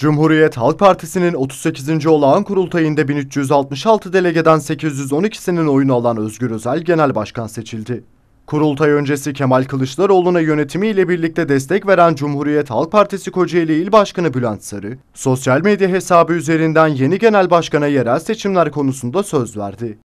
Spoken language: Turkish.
Cumhuriyet Halk Partisi'nin 38. olağan kurultayında 1366 delegeden 812'sinin oyunu alan Özgür Özel genel başkan seçildi. Kurultay öncesi Kemal Kılıçdaroğlu'na yönetimiyle birlikte destek veren Cumhuriyet Halk Partisi Kocaeli İl Başkanı Bülent Sarı, sosyal medya hesabı üzerinden yeni genel başkana yerel seçimler konusunda söz verdi.